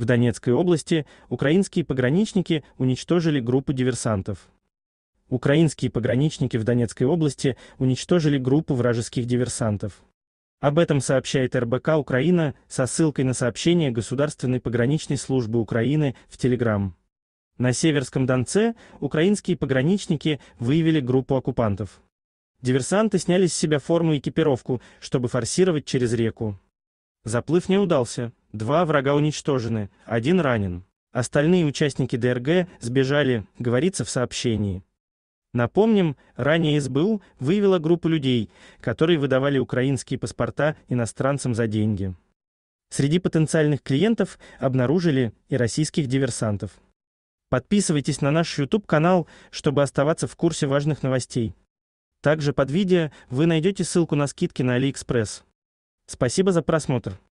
В Донецкой области украинские пограничники уничтожили группу диверсантов. Украинские пограничники в Донецкой области уничтожили группу вражеских диверсантов. Об этом сообщает РБК Украина со ссылкой на сообщение Государственной пограничной службы Украины в Телеграм. На Северском Донце украинские пограничники выявили группу оккупантов. Диверсанты сняли с себя форму и экипировку, чтобы форсировать через реку. Заплыв не удался. Два врага уничтожены, один ранен. Остальные участники ДРГ сбежали, говорится в сообщении. Напомним, ранее СБУ выявила группу людей, которые выдавали украинские паспорта иностранцам за деньги. Среди потенциальных клиентов обнаружили и российских диверсантов. Подписывайтесь на наш YouTube-канал, чтобы оставаться в курсе важных новостей. Также под видео вы найдете ссылку на скидки на AliExpress. Спасибо за просмотр.